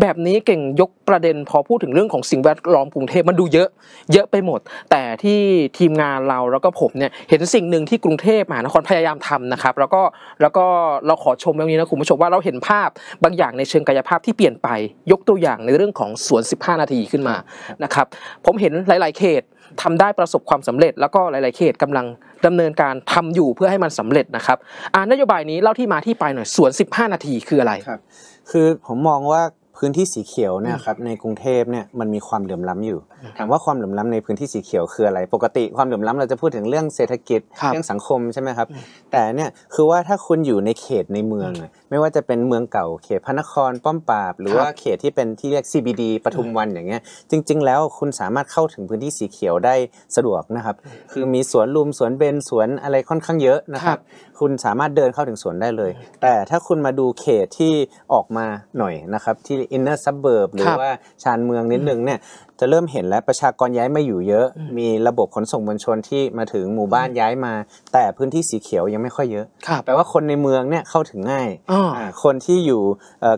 แบบนี้เก่งยกประเด็นพอพูดถึงเรื่องของสิ่งแวดล้อมกรุงเทพมันดูเยอะเยอะไปหมด แต่ที่ทีมงานเรา แล้วก็ผมเนี่ยเห็นสิ่งหนึ่งที่กรุงเทพมหานครพยายามทำนะครับ แล้วก็แล้วก็เราขอชมตรงนี้นะคุณผู้ชมว่า เราเห็นภาพบางอย่างในเชิงกายภาพที่เปลี่ยนไป ยกตัวอย่างในเรื่องของสวน15 นาทีขึ้นมานะครับผมเห็นหลายๆ เขตทำได้ประสบความสำเร็จ แล้วก็หลาย ๆเขตกำลังดำเนินการทำอยู่เพื่อให้มันสำเร็จนะครับอ่านโยบายนี้เล่าที่มาที่ไปหน่อยสวน 15 นาทีคืออะไรครับคือผมมองว่าพื้นที่สีเขียวเนี่ยครับในกรุงเทพเนี่ยมันมีความเหลื่อมล้าอยู่ถามว่าความเหลื่อมล้าในพื้นที่สีเขียวคืออะไร ปกติความเหลื่อมล้าเราจะพูดถึงเรื่องเศรษฐกิจเรื่องสังคมใช่ไหมครับ แต่เนี่ยคือว่าถ้าคุณอยู่ในเขตในเมืองไม่ว่าจะเป็นเมืองเก่าเขตพระนคร ป้อมปราบ หรือว่าเขตที่เป็นที่เรียก CBD ปทุมวันอย่างเงี้ย จริงๆแล้วคุณสามารถเข้าถึงพื้นที่สีเขียวได้สะดวกนะครับคือมีสวนลุม สวนเบนสวนอะไรค่อนข้างเยอะนะครับ คุณสามารถเดินเข้าถึงสวนได้เลย แต่ถ้าคุณมาดูเขตที่ออกมาหน่อยนะครับที่ inner suburb หรือว่าชานเมืองนิดนึงเนี่ยจะเริ่มเห็นแล้วประชากรย้ายมาอยู่เยอะ มีระบบขนส่งมวลชนที่มาถึงหมู่บ้านย้ายมา แต่พื้นที่สีเขียวยังไม่ค่อยเยอะแปลว่าคนในเมืองเนี่ยเข้าถึงง่ายคนที่อยู่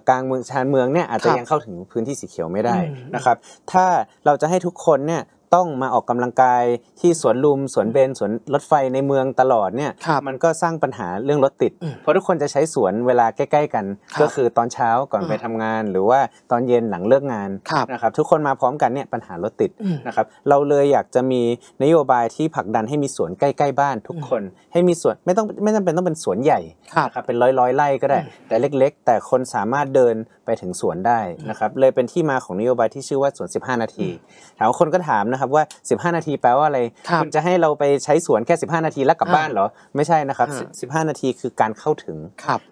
กลางเมืองชานเมืองเนี่ยอาจจะยังเข้าถึงพื้นที่สีเขียวไม่ได้นะครับ ถ้าเราจะให้ทุกคนเนี่ยต้องมาออกกำลังกายที่สวนลุมสวนเบนสวนรถไฟในเมืองตลอดเนี่ยมันก็สร้างปัญหาเรื่องรถติด เพราะทุกคนจะใช้สวนเวลาใกล้ๆกัน ก็คือตอนเช้าก่อนไปทำงานหรือว่าตอนเย็นหลังเลิกงานนะครับทุกคนมาพร้อมกันเนี่ยปัญหารถติดนะครับเราเลยอยากจะมีนโยบายที่ผลักดันให้มีสวนใกล้ๆบ้านทุกคนให้มีสวนไม่ต้องไม่จำเป็นต้องเป็นสวนใหญ่ครับเป็นร้อยร้อยไร่ก็ได้ แต่เล็ก ๆ แต่คนสามารถเดินไปถึงสวนได้นะครับเลยเป็นที่มาของนโยบายที่ชื่อว่าสวน 15 นาทีถามคนก็ถามนะครับครับว่า 15 นาทีแปลว่าอะไร คุณจะให้เราไปใช้สวนแค่ 15 นาทีแล้วกลับบ้านเหรอ ไม่ใช่นะครับ 15 นาทีคือการเข้าถึง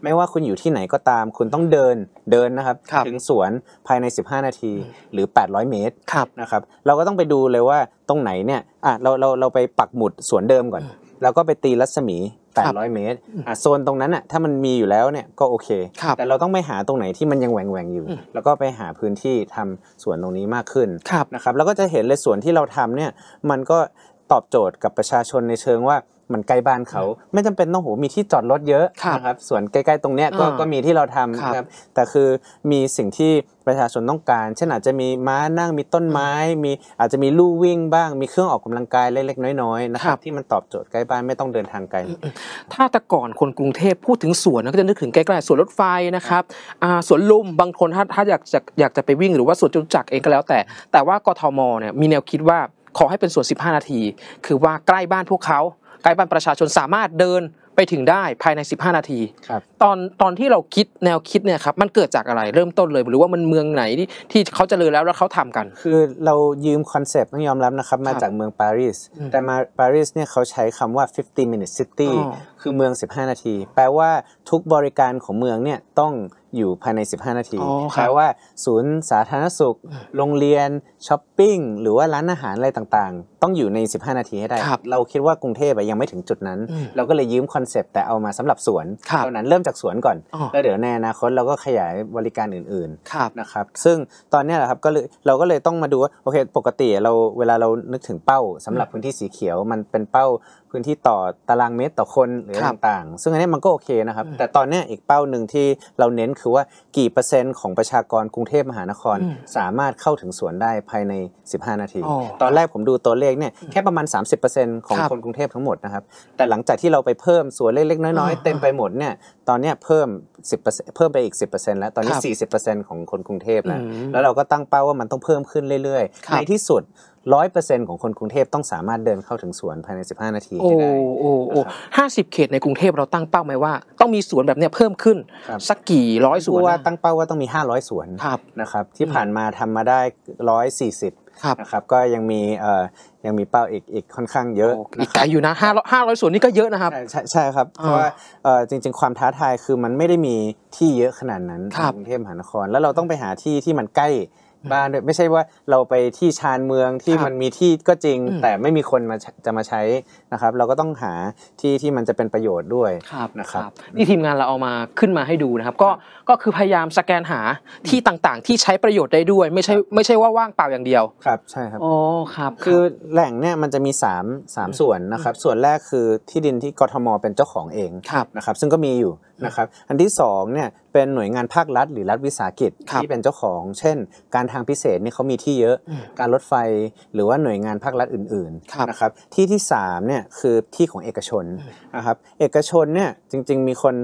ไม่ว่าคุณอยู่ที่ไหนก็ตาม คุณต้องเดินเดินนะครับ ถึงสวนภายใน 15 นาทีหรือ 800 เมตรนะครับ เราก็ต้องไปดูเลยว่าตรงไหนเนี่ยอ่ะเราเราเราไปปักหมุดสวนเดิมก่อน แล้วก็ไปตีรัศมี800 เมตรอ่ะโซนตรงนั้นอ่ะถ้ามันมีอยู่แล้วเนี่ยก็โอเค แต่เราต้องไปหาตรงไหนที่มันยังแหวงแหวงอยู่ แล้วก็ไปหาพื้นที่ทำสวนตรงนี้มากขึ้น นะครับ แล้วก็จะเห็นเลยสวนที่เราทำเนี่ยมันก็ตอบโจทย์กับประชาชนในเชิงว่ามันใกล้บ้านเขาไม่จำเป็นต้องโหมีที่จอดรถเยอะนะครับส่วนใกล้ๆตรงเนี้ยก็ก็มีที่เราทำนะครับแต่คือมีสิ่งที่ประชาชนต้องการเช่นอาจจะมีม้านั่งมีต้นไม้ มีอาจจะมีลู่วิ่งบ้างมีเครื่องออกกำลังกายเล็กๆน้อยๆนะครับที่มันตอบโจทย์ใกล้บ้านไม่ต้องเดินทางไกลถ้าแต่ก่อนคนกรุงเทพพูดถึงสวนก็จะนึกถึงใกล้ๆสวนรถไฟนะครับสวนลุมบางคนถ้าถ้าอยากจะอยากจะไปวิ่งหรือว่าสวนจตุจักรเองก็แล้วแต่ แต่ว่ากทมเนี่ยมีแนวคิดว่าขอให้เป็นส่วน 15 นาที คือว่าใกล้บ้านพวกเขากลยบันประชาชนสามารถเดินไปถึงได้ภายใน 15 นาที ตอนตอนที่เราคิดแนวคิดเนี่ยครับมันเกิดจากอะไรเริ่มต้นเลย หรือว่ามันเมืองไหนที่ที่เขาจเจริญแล้วแล้วเขาทำกัน คือเรายืมคอนเซปต์ต้องยอมรับนะครับมาจากเมืองปารีสแต่มาปารีสเนี่ยเขาใช้คำว่า15 minute city คือเมือง 15 นาที แปลว่าทุกบริการของเมืองเนี่ยต้องอยู่ภายใน 15 นาทีแปลว่าศูนย์ สาธารณสุข โรงเรียน ช้อปปิ้ง หรือว่าร้านอาหารอะไรต่างๆ ต้องอยู่ใน 15 นาทีให้ได้ เราคิดว่ากรุงเทพยังไม่ถึงจุดนั้น เราก็เลยยืมคอนเซปต์ แต่เอามาสำหรับสวน เท่านั้นเริ่มจากสวนก่อน แล้วเดี๋ยวแน่นะคตเราก็ขยายบริการอื่นๆนะครับ ซึ่งตอนนี้แหละครับก็เลยเราก็เลยต้องมาดูว่าโอเคปกติเราเวลาเรานึกถึงเป้า สำหรับพื้นที่สีเขียวมันเป็นเป้าพื้นที่ต่อตารางเมตรต่อคนหรือต่างๆ ซึ่งอันนี้มันก็โอเคนะครับ แต่ตอนนี้อีกเป้าหนึ่งที่เราเน้นคือว่า กี่เปอร์เซ็นต์ของประชากรกรุงเทพมหานคร สามารถเข้าถึงสวนได้ภายใน 15 นาที ตอนแรกผมดูตัวเลขเนี่ยแค่ประมาณ 30%ของคนกรุงเทพทั้งหมดนะครับ แต่หลังจากที่เราไปเพิ่มสวนเล็กๆน้อยๆ เต็มไปหมดเนี่ยตอนนี้เพิ่ม10%เพิ่มไปอีก 10%แล้วตอนนี้ 40%ของคนกรุงเทพแล้วแล้วเราก็ตั้งเป้าว่ามันต้องเพิ่มขึ้นเรื่อยๆในที่สุดร้อยเปอร์เซ็นต์ของคนกรุงเทพต้องสามารถเดินเข้าถึงสวนภายใน 15 นาทีได้ โอ้โอ้โอ้ห้าสิบเขตในกรุงเทพเราตั้งเป้าไหมว่าต้องมีสวนแบบเนี้ยเพิ่มขึ้น สักกี่ร้อยสวนว่าตั้งเป้าว่าต้องมี500สวนนะครับที่ผ่านมาทำมาได้ร้อยส1 4บนะครับก็ยังมีเอ่อยังมีเป้าอีกอีกค่อนข้างเยอะอีกไกลอยู่นะห้าร้อยห้าร้อยสวนนี่ก็เยอะนะครับใช่ใช่ครับเพราะว่าเอ่อจริงๆความท้าทายคือมันไม่ได้มีที่เยอะขนาดนั้นนกรุงเทพมหานครแล้วเราต้องไปหาที่ที่มันใกล้บ้านด้วยไม่ใช่ว่าเราไปที่ชานเมืองที่มันมีที่ก็จริง แต่ไม่มีคนมาจะมาใช้นะครับเราก็ต้องหาที่ที่มันจะเป็นประโยชน์ด้วยนะครับนี่ทีมงานเราเอามาขึ้นมาให้ดูนะครับก็ก็คือพยายามสแกนหาที่ต่างๆ ที่ใช้ประโยชน์ได้ด้วยไม่ใช่ไม่ใช่ว่าว่างเปล่าอย่างเดียวครับใช่ครับอ๋อครับคือแหล่งเนี่ยมันจะมี3 3ส่วนนะครับส่วนแรกคือที่ดินที่กทมเป็นเจ้าของเองนะครับซึ่งก็มีอยู่นะครับ อันที่ 2 เนี่ยเป็นหน่วยงานภาครัฐหรือรัฐวิสาหกิจที่เป็นเจ้าของ เช่น การทางพิเศษนี่เขามีที่เยอะ การรถไฟหรือว่าหน่วยงานภาครัฐอื่นๆนะครับที่ที่3เนี่ยคือที่ของเอกชนนะครับเอกชนเนี่ยจริง ๆ มีคน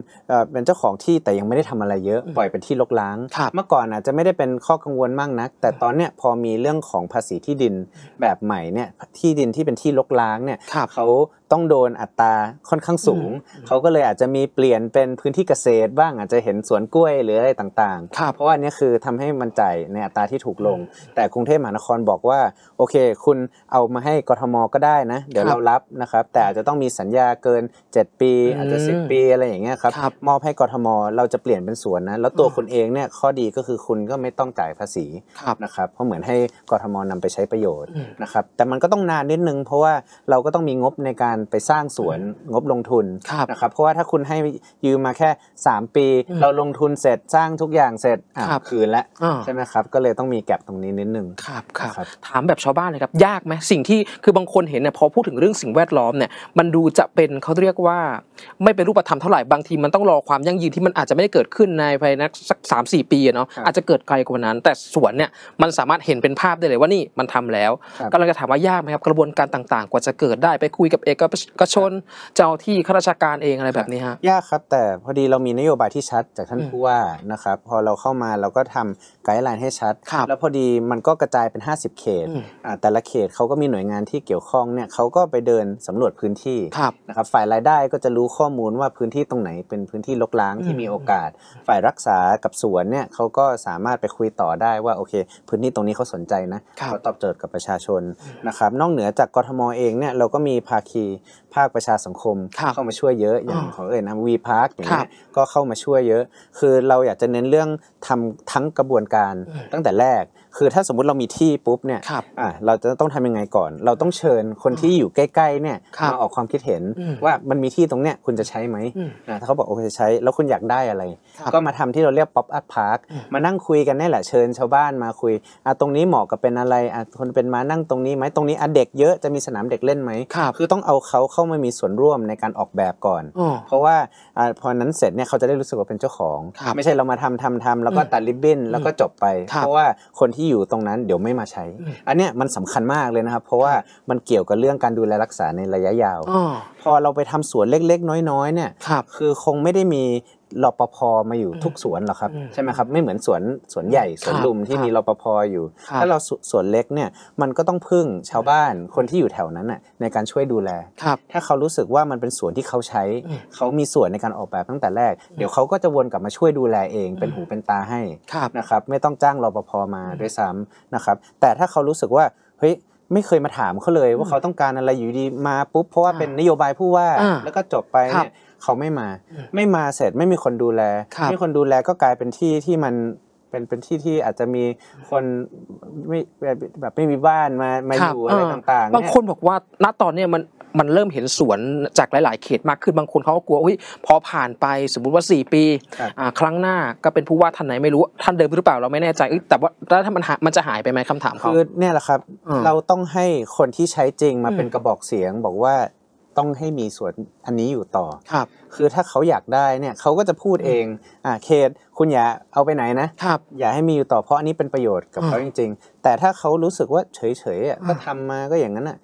เป็นเจ้าของที่แต่ยังไม่ได้ทำอะไรเยอะปล่อยเป็นที่ลกล้าง เมื่อก่อนอาจจะไม่ได้เป็นข้อกังวลมากนัก แต่ตอนเนี้ยพอมีเรื่องของภาษีที่ดินแบบใหม่เนี่ยที่ดินที่เป็นที่ลกล้างเนี่ยเขาต้องโดนอัตราค่อนข้างสูงเขาก็เลยอาจจะมีเปลี่ยนเป็นพื้นที่เกษตรบ้างอาจจะเห็นสวนนกล้วยหรืออะไรต่างๆ เพราะว่านี้คือทำให้มันจ่ายในอัตราที่ถูกลง แต่กรุงเทพมหานครบอกว่า โอเค คุณเอามาให้กทมก็ได้นะ เดี๋ยวเรารับนะครับ แต่อาจจะต้องมีสัญญาเกิน 7 ปี อาจจะ 10 ปีอะไรอย่างเงี้ยครับ มอบให้กทมเราจะเปลี่ยนเป็นสวนนะ แล้วตัวคุณเองเนี่ยข้อดีก็คือคุณก็ไม่ต้องจ่ายภาษีนะครับ เพราะเหมือนให้กทมนำไปใช้ประโยชน์นะครับ แต่มันก็ต้องนานนิดนึง เพราะว่าเราก็ต้องมีงบในการไปสร้างสวนงบลงทุนนะครับ เพราะว่าถ้าคุณให้ยืมมาแค่ 3 ปีเราลงงทุนเสร็จ สร้างทุกอย่างเสร็จรับคืนแล้ว ใช่ไหมครับ ก็เลยต้องมีแก็บตรงนี้นิดนึงครับครับถามแบบชาวบ้านเลยครับยากไหมสิ่งที่คือบางคนเห็นเนี่ยพอพูดถึงเรื่องสิ่งแวดล้อมเนี่ยมันดูจะเป็นเขาเรียกว่าไม่เป็นรูปธรรมเท่าไหร่บางทีมันต้องรอความยั่งยืนที่มันอาจจะไม่ได้เกิดขึ้นในภายในสักสามสี่ปีเนาะอาจจะเกิดไกลกว่านั้น แต่สวนเนี่ยมันสามารถเห็นเป็นภาพได้เลยว่านี่มันทำแล้วก็เลยจะถามว่ายากไหมครับกระบวนการต่าง ๆ กว่าจะเกิดได้ไปคุยกับเอกชนเจ้าที่ข้าราชการเองอะไรแบบนี้ฮะยากครับ แต่พอดีเรามีนโยบายที่ชัดจากท่านานผู้ว่านะครับพอเราเข้ามาเราก็ทำไกด์ไลน์ให้ชัด แล้วพอดีมันก็กระจายเป็น 50 เขตแต่ละเขตเขาก็มีหน่วยงานที่เกี่ยวข้องเนี่ยเขาก็ไปเดินสำรวจพื้นที่นะครับฝ่ายรายได้ก็จะรู้ข้อมูลว่าพื้นที่ตรงไหนเป็นพื้นที่ลกล้างที่มีโอกาส ฝ่ายรักษากับสวนเนี่ยเขาก็สามารถไปคุยต่อได้ว่าโอเค พื้นที่ตรงนี้เขาสนใจนะเขาตอบโจทย์กับประชาชนนะครับนอกเหนือจากกทมเองเนี่ยเราก็มีภาคีภาคประชาสังคมเข้ามาช่วยเยอะ อย่างของเอ่ยนะวีพาร์คอย่างเงี้ยก็เข้ามาช่วยเยอะคือเราอยากจะเน้นเรื่องทำทั้งกระบวนการตั้งแต่แรกคือถ้าสมมุติเรามีที่ปุ๊บเนี่ยอ่าเราจะต้องทำยังไงก่อน เราต้องเชิญคนที่อยู่ใกล้ๆเนี่ยมาออกความคิดเห็นว่ามันมีที่ตรงเนี้ยคุณจะใช้ไหมอ่าถ้าเขาบอกโอเคใช้แล้วคุณอยากได้อะไร ก็มาทำที่เราเรียกป๊อปอัพพาร์คมานั่งคุยกันนี่แหละเชิญชาวบ้านมาคุยอ่าตรงนี้เหมาะกับเป็นอะไรอ่าคนเป็นมานั่งตรงนี้ไหมตรงนี้อ่เด็กเยอะจะมีสนามเด็กเล่นไหมคือต้องเอาเขาเข้ามามีส่วนร่วมในการออกแบบก่อน เพราะว่าอ่าพอนั้นเสร็จเนี่ยเขาจะได้รู้สึกว่าเป็นเจ้าของไม่ใช่เรามาทำทำทำแล้วก็ตัดริบบิ้นแล้วก็จบไป เพราะว่าคนที่อยู่ตรงนั้นเดี๋ยวไม่มาใช้ อันเนี้ยมันสำคัญมากเลยนะครับ เพราะว่ามันเกี่ยวกับเรื่องการดูแลรักษาในระยะยาว พอเราไปทำสวนเล็กๆน้อยๆเนี่ยคือคงไม่ได้มีรปภมาอยู่ทุกสวนหรอครับใช่ไหมครับ ไม่เหมือนสวนสวนใหญ่ สวนลุมที่มีรปภอยู่ ถ้าเราสวนเล็กเนี่ย มันก็ต้องพึ่งชาวบ้านคนที่อยู่แถวนั้นน่ะในการช่วยดูแล ถ้าเขารู้สึกว่ามันเป็นสวนที่เขาใช้ เขามีส่วนในการออกแบบตั้งแต่แรกเดี๋ยวเขาก็จะวนกลับมาช่วยดูแลเองเป็นหูเป็นตาให้นะครับ ไม่ต้องจ้างรปภมาด้วยซ้ำนะครับ แต่ถ้าเขารู้สึกว่า เฮ้ยไม่เคยมาถามเขาเลย ว่าเขาต้องการอะไรอยู่ดีมาปุ๊บเพราะว่าเป็นนโยบายผู้ว่าแล้วก็จบไปเนี่ยเขาไม่มาไม่มาเสร็จไม่มีคนดูแลไม่มีคนดูแลก็กลายเป็นที่ที่มันเป็นเป็นที่ที่อาจจะมีคนไม่แบบไม่มีบ้านมามาอยู่อะไรต่างๆบางคนบอกว่าณตอนนี้มันมันเริ่มเห็นสวนจากหลาย ๆ เขตมากขึ้นบางคนเขาก็กลัวอุ้ยพอผ่านไปสมมติว่า4ปีครั้งหน้าก็เป็นผู้ว่าท่านไหนไม่รู้ ท่านเดิมหรือเปล่าเราไม่แน่ใจแต่ว่าถ้ามันมันจะหายไปไหมคำถามเขาคือเนี่ยแหละครับ เราต้องให้คนที่ใช้จริงมาเป็นกระบอกเสียงบอกว่าต้องให้มีส่วนอันนี้อยู่ต่อครับคือถ้าเขาอยากได้เนี่ยเขาก็จะพูดเองอ่าเขตคุณอย่าเอาไปไหนนะครับอย่าให้มีอยู่ต่อเพราะอันนี้เป็นประโยชน์กับเขาจริงๆ แต่ถ้าเขารู้สึกว่าเฉยๆอ่ะก็ทำมาก็อย่างนั้นอ่ะ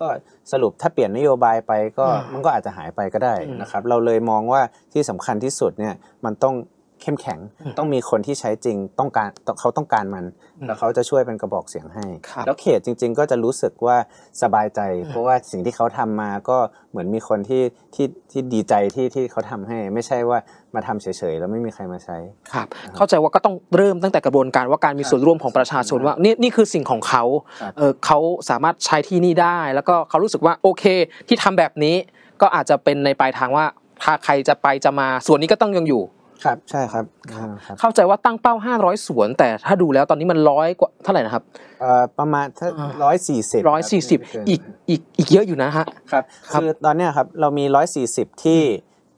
ก็สรุปถ้าเปลี่ยนนโยบายไปก็มันก็อาจจะหายไปก็ได้นะครับ เราเลยมองว่าที่สำคัญที่สุดเนี่ยมันต้องเข้มแข็งต้องมีคนที่ใช้จริงต้องการเขาต้องการมันแล้วเขาจะช่วยเป็นกระบอกเสียงให้แล้วเขตจริง ๆ ก็จะรู้สึกว่าสบายใจ เพราะว่าสิ่งที่เขาทำมาก็เหมือนมีคนที่ที่ที่ดีใจที่ที่เขาทำให้ ไม่ใช่ว่ามาทำเฉยๆแล้วไม่มีใครมาใช้ครับเข้าใจว่าก็ต้องเริ่มตั้งแต่กระบวนการว่าการมีส่วนร่วมของประชาชนว่านี่นี่คือสิ่งของเขาเขาสามารถใช้ที่นี่ได้ แล้วก็เขารู้สึกว่าโอเคที่ทำแบบนี้ ก็อาจจะเป็นในปลายทางว่าถ้าใครจะไปจะมาส่วนนี้ก็ต้องยังอยู่ครับใช่ครับครับ เข้าใจว่าตั้งเป้า 500 สวน แต่ถ้าดูแล้วตอนนี้มันร้อยกว่าเท่าไหร่นะครับเอ่อประมาณร้อยสี่สิบร้อยสี่สิบอีกอีกอีกเยอะอยู่นะฮะครับ คือตอนเนี้ยครับเรามีร้อยสี่สิบที่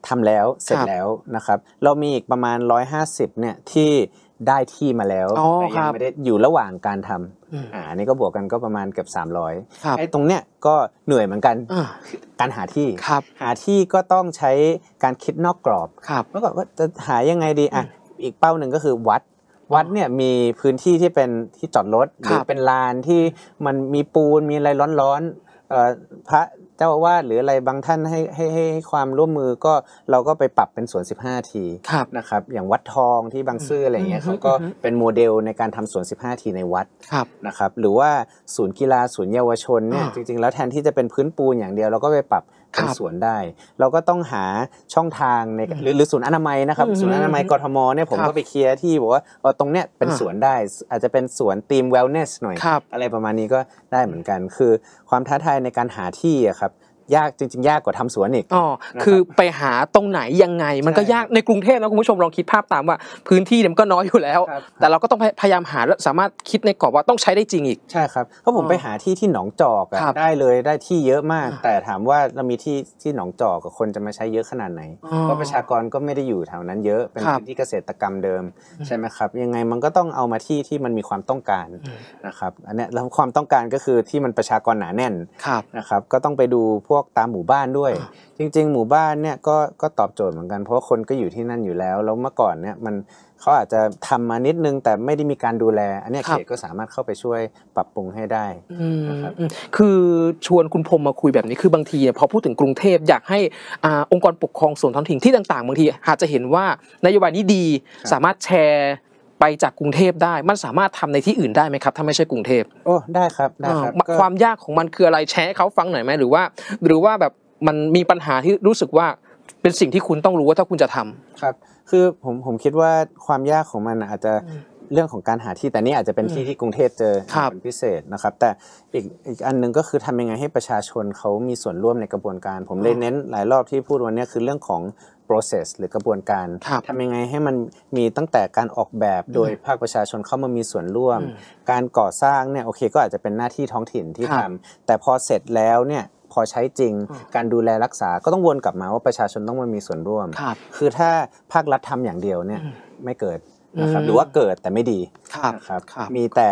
ทำแล้วเสร็จแล้วนะครับ เรามีอีกประมาณร้อยห้าสิบเนี่ยที่ได้ที่มาแล้วแต่ยังไม่ได้อยู่ระหว่างการทำอ่านี่ก็บวกกันก็ประมาณเกือบสามร้อยไอ้ตรงเนี้ยก็เหนื่อยเหมือนกันการหาที่หาที่ก็ต้องใช้การคิดนอกกรอบครับแก้วก็จะหายังไงดีอ่ะอีกเป้าหนึ่งก็คือวัดวัดเนี่ยมีพื้นที่ที่เป็นที่จอดรถหรือเป็นลานที่มันมีปูน มีอะไรร้อนๆพระจ้าอาวาสหรืออะไรบางท่านให้ให้ให้ความร่วมมือก็เราก็ไปปรับเป็นสวน 15 ทีนะครับอย่างวัดทองที่บางซื่ออะไรเงี้ยเขาก็เป็นโมเดลในการทำสวน 15 ทีในวัดนะครับหรือว่าศูนย์กีฬาศูนย์เยาวชนเนี่ยจริงๆ แล้วแทนที่จะเป็นพื้นปูนอย่างเดียวเราก็ไปปรับทงสวนได้ เราก็ต้องหาช่องทางในหรือหรือศูนย์อนามัยนะครับ ศูนย์อนามัยกรทมเนี่ยผมก็ไปเคลียร์ที่บอกว่า ตรงเนี้ยเป็นสวนได้ อาจจะเป็นสวนทีมเวลเนสหน่อย อะไรประมาณนี้ก็ได้เหมือนกัน คือความท้าทายในการหาที่ครับยากจริง ๆ ยากกว่าทำสวนอีก อ๋อ คือไปหาตรงไหนยังไง มันก็ยากในกรุงเทพนะคุณผู้ชมลองคิดภาพตามว่า พื้นที่มันก็น้อยอยู่แล้ว แต่เราก็ต้องพยายามหาและสามารถคิดในกรอบว่าต้องใช้ได้จริงอีก ใช่ครับ เพราะผมไปหาที่ที่หนองจอกได้เลยได้ที่เยอะมาก แต่ถามว่าเรามีที่ที่หนองจอกคนจะมาใช้เยอะขนาดไหน เพราะประชากรก็ไม่ได้อยู่แถวนั้นเยอะ เป็นพื้นที่เกษตรกรรมเดิมใช่ไหมครับ ยังไงมันก็ต้องเอามาที่ที่มันมีความต้องการนะครับ อันนี้แล้วความต้องการก็คือที่มันประชากรหนาแน่นนะครับ ก็ต้องไปดูพววกตามหมู่บ้านด้วยจริง ๆ หมู่บ้านเนี่ยก็ก็ตอบโจทย์เหมือนกันเพราะคนก็อยู่ที่นั่นอยู่แล้วแล้วเมื่อก่อนเนี่ยมันเขาอาจจะทำมานิดนึง แต่ไม่ได้มีการดูแล อันนี้เขตก็สามารถเข้าไปช่วยปรับปรุงให้ได้นะครับคือชวนคุณพรมมาคุยแบบนี้คือบางทีพอพูดถึงกรุงเทพอยากให้องค์กรปกครองส่วนท้องถิ่นที่ต่างๆบางทีอาจจะเห็นว่านโยบายนี้ดีสามารถแชร์ไปจากกรุงเทพได้มันสามารถทำในที่อื่นได้ไหมครับถ้าไม่ใช่กรุงเทพโอ้ได้ครับได้ครับความยากของมันคืออะไรแชร์เขาฟังหน่อยไหมหรือว่า หรือว่าแบบมันมีปัญหาที่รู้สึกว่าเป็นสิ่งที่คุณต้องรู้ว่าถ้าคุณจะทำครับ คือผมผมคิดว่าความยากของมันอาจจะเรื่องของการหาที่แต่นี่อาจจะเป็นที่ที่กรุงเทพเจอเป็นพิเศษนะครับ แต่อีกอีกอันนึงก็คือทำยังไงให้ประชาชนเขามีส่วนร่วมในกระบวนการ ผมเลยเน้นหลายรอบที่พูดวันนี้คือเรื่องของ process หรือกระบวนการรทำยังไงให้มันมีตั้งแต่การออกแบบโดยภาคประชาชนเข้ามามีส่วนร่วม การก่อสร้างเนี่ยโอเค ก็อาจจะเป็นหน้าที่ท้องถิ่นที่ทำแต่พอเสร็จแล้วเนี่ยพอใช้จริงการดูแลรักษาก็ต้องวนกลับมาว่าประชาชนต้องมามีส่วนร่วมคคือถ้าภาครัฐทำอย่างเดียวเนี่ยไม่เกิดนะครับหรือว่าเกิดแต่ไม่ดีครับมีแต่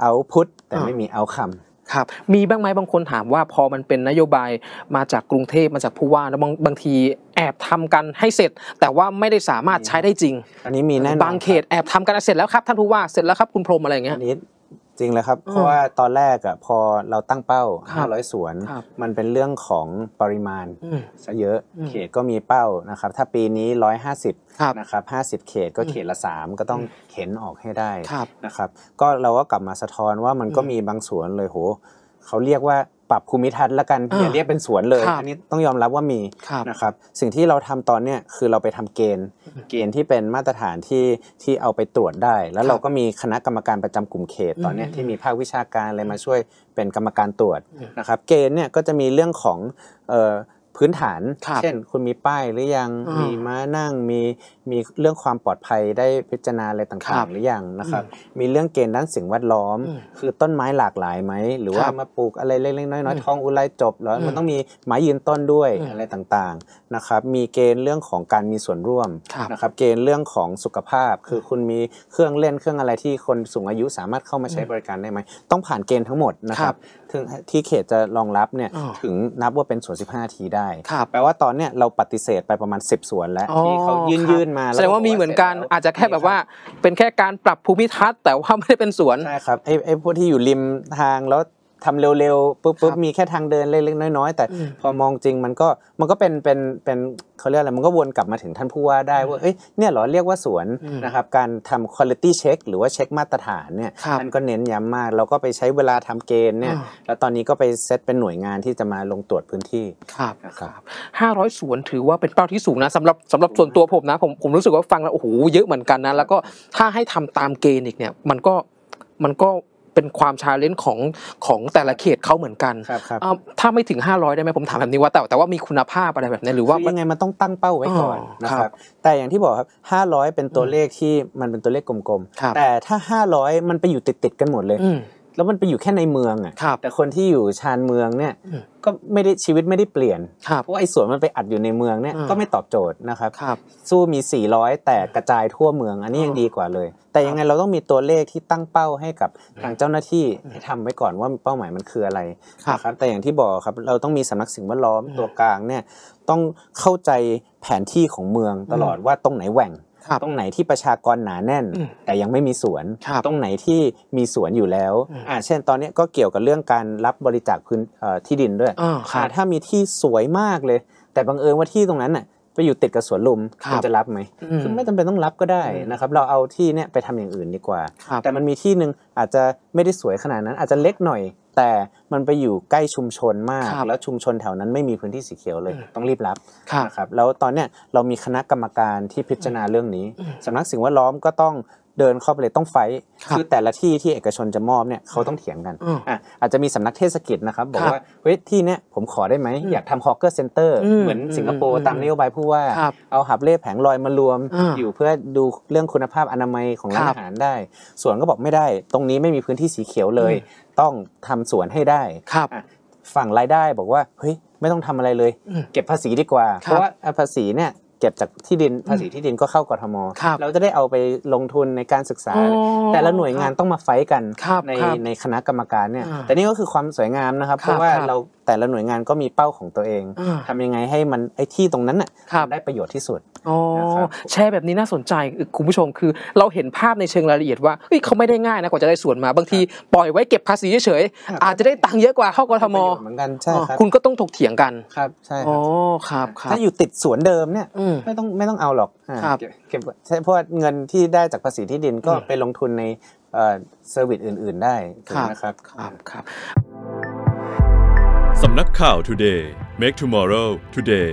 เอาพุทแต่ไม่มีเอาคำครับมีบ้างไหมบางคนถามว่าพอมันเป็นนโยบายมาจากกรุงเทพมาจากผู้ว่าแล้วบางบางทีแอบทำกันให้เสร็จ แต่ว่าไม่ได้สามารถใช้ได้จริง อันนี้มีแน่นอนบางเขตแอบทำกันเสร็จแล้วครับท่านผู้ว่าเสร็จแล้วครับคุณพรมอะไรเงี้ยอันนี้จริงเลยครับเพราะว่าตอนแรกอ่ะพอเราตั้งเป้า 500 สวน มันเป็นเรื่องของปริมาณซะเยอะเขตก็มีเป้านะครับถ้าปีนี้ 150 นะครับ 50 เขตก็เขตละ 3 ก็ต้องเข็นออกให้ได้นะครับ ก็เราก็กลับมาสะท้อนว่ามันก็มีบางสวนเลยโหเขาเรียกว่าปรับภูมิทัศน์แล้วกันอย่าเรียกเป็นสวนเลย อันนี้ต้องยอมรับว่ามีนะครับ สิ่งที่เราทำตอนเนี้ยคือเราไปทำเกณฑ์ เกณฑ์ที่เป็นมาตรฐานที่ที่เอาไปตรวจได้ แล้วเราก็มีคณะกรรมการประจำกลุ่มเขตตอนเนี้ยที่มีภาควิชาการอะไรมาช่วยเป็นกรรมการตรวจนะครับ เกณฑ์เนี่ยก็จะมีเรื่องของพื้นฐาน เช่น คุณมีป้ายหรือยัง มีม้านั่ง มี มีเรื่องความปลอดภัยได้พิจารณาอะไรต่างๆหรือยังนะครับ มีเรื่องเกณฑ์ด้านสิ่งแวดล้อม คือต้นไม้หลากหลายไหม หรือว่ามาปลูกอะไรเล็กๆน้อยๆ ท้องอุไรจบแล้วมันต้องมีไม้ยืนต้นด้วยอะไรต่างๆนะครับมีเกณฑ์เรื่องของการมีส่วนร่วมนะครับเกณฑ์เรื่องของสุขภาพคือคุณมีเครื่องเล่น เครื่องอะไรที่คนสูงอายุสามารถเข้ามาใช้บริการได้ไหมต้องผ่านเกณฑ์ทั้งหมดนะครับถึงที่เขตจะรองรับเนี่ยถึงนับว่าเป็นสวน 15 ทีได้แปลว่าตอนเนี้ยเราปฏิเสธไปประมาณ 10 สวนแล้วที่เขายื่นยื่นมาแสดงว่ามีเหมือนกันอาจจะแค่แบบว่าเป็นแค่การปรับภูมิทัศน์แต่ว่าไม่ได้เป็นสวนใช่ครับไอ้ไอ้พวกที่อยู่ริมทางแล้วทำเร็วๆปุ๊บปุ๊บมีแค่ทางเดินเล็กๆน้อย ๆ แต่พอมองจริงมันก็มันก็เป็นเป็นเป็นเขาเรียกอะไรมันก็วนกลับมาถึงท่านผู้ว่าได้ว่าเอ้ยเนี่ยหรอเรียกว่าสวนนะครับการทำคุณภาพเช็คหรือว่าเช็คมาตรฐานเนี่ยมันก็เน้นย้ำมาก เราก็ไปใช้เวลาทำเกณฑ์เนี่ย แล้วตอนนี้ก็ไปเซตเป็นหน่วยงานที่จะมาลงตรวจพื้นที่ ครับครับห้าร้อยสวนถือว่าเป็นเป้าที่สูงนะสำหรับสำหรับส่วนตัวผมนะ ผมผมรู้สึกว่าฟังแล้วโอ้โหเยอะเหมือนกันนะแล้วก็ถ้าให้ทำตามเกณฑ์อีกเนี่ยมันก็มันก็เป็นความชาเลนจ์ของของแต่ละเขตเขาเหมือนกันครับถ้าไม่ถึง 500 ได้ไหมผมถามแบบนี้ว่าแต่แต่ว่ามีคุณภาพอะไรแบบนี้หรือว่ายังไงมันต้องตั้งเป้าไว้ก่อนนะครับแต่อย่างที่บอกครับ500 เป็นตัวเลขที่มันเป็นตัวเลขกลมๆแต่ถ้า 500 มันไปอยู่ติดๆกันหมดเลย แล้วมันไปอยู่แค่ในเมืองอ่ะแต่คนที่อยู่ชานเมืองเนี่ยก็ไม่ได้ชีวิตไม่ได้เปลี่ยนเพราะว่าไอ้สวนมันไปอัดอยู่ในเมืองเนี่ยก็ไม่ตอบโจทย์นะครับสู้มี 400 แต่กระจายทั่วเมืองอันนี้ยังดีกว่าเลย แต่ยังไงเราต้องมีตัวเลขที่ตั้งเป้าให้กับทางเจ้าหน้าที่ให้ทำไว้ก่อนว่าเป้าหมายมันคืออะไรรับรรบแต่อย่างที่บอกครับเราต้องมีสำนักสิ่งแวดล้อมตัวกลางเนี่ยต้องเข้าใจแผนที่ของเมืองตลอดว่าตรงไหนแหว่งตรงไหนที่ประชากรหนาแน่น แต่ยังไม่มีสวนรตรงไหนที่มีสวนอยู่แล้ว อ่าเช่นตอนนี้ก็เกี่ยวกับเรื่องการรับบริจาคพื้นที่ดินด้วยอถ้ามีที่สวยมากเลย แต่บังเอิญว่าที่ตรงนั้นน่ะไปอยู่ติดกับสวนลุมคุณจะรับไหมคือไม่จำเป็นต้องรับก็ได้นะครับ เราเอาที่เนี้ยไปทำอย่างอื่นดีกว่า แต่มันมีที่หนึ่งอาจจะไม่ได้สวยขนาดนั้น อาจจะเล็กหน่อยแต่มันไปอยู่ใกล้ชุมชนมากแล้วชุมชนแถวนั้นไม่มีพื้นที่สีเขียวเลยต้องรีบรับนะครับแล้วตอนเนี้ยเรามีคณะกรรมการที่พิจารณาเรื่องนี้ สำนักสิ่งแวดล้อมก็ต้องเดินเข้าไปเลยต้องไฟคือแต่ละที่ที่เอกชนจะมอบเนี่ยเขาต้องเถียงกันอ่อาจจะมีสำนักเทศกิจนะครับ บอกว่าเฮ้ยที่เนี้ยผมขอได้ไหม อยากทำฮอกเกอร์เซ็นเตอร์เหมือนสิงคโปร์ ตามนโยบายผู้ว่า เอาหับเล่แผงลอยมารวม อยู่เพื่อดูเรื่องคุณภาพอนามัยของร้านอาหารได้ ส่วนก็บอกไม่ได้ ตรงนี้ไม่มีพื้นที่สีเขียวเลย ต้องทำสวนให้ได้ครับฝั่งรายได้บอกว่าเฮ้ยไม่ต้องทำอะไรเลย เก็บภาษีดีกว่า เพราะว่าภาษีเนี่ยเก็บจากที่ดินภาษีที่ดินก็เข้ากทม เราจะได้เอาไปลงทุนในการศึกษา แต่ละหน่วยงานต้องมาไฟกัน ในในคณะกรรมการเนี่ยแต่นี่ก็คือความสวยงามนะครับ เพราะว่าเราแต่ละหน่วยงานก็มีเป้าของตัวเองทำยังไงให้มันไอ้ที่ตรงนั้นน่ะได้ประโยชน์ที่สุดอ๋อแชร์แบบนี้น่าสนใจคุณผู้ชม คือเราเห็นภาพในเชิงรายละเอียดว่าเขาไม่ได้ง่ายนะกว่าจะได้ส่วนมาบางทีปล่อยไว้เก็บภาษีเฉยๆ อาจจะได้ตังค์เยอะกว่าเข้ากทม เหมือนกันใช่ครับคุณก็ต้องถกเถียงกันครับใช่อ๋อครับถ้าอยู่ติดสวนเดิมเนี่ยไม่ต้องไม่ต้องเอาหรอกเก็บเพราะเงินที่ได้จากภาษีที่ดินก็ไปลงทุนในเซอร์วิสอื่นๆได้ถูกไหมครับครับครับสำนักข่าว Today Make Tomorrow Today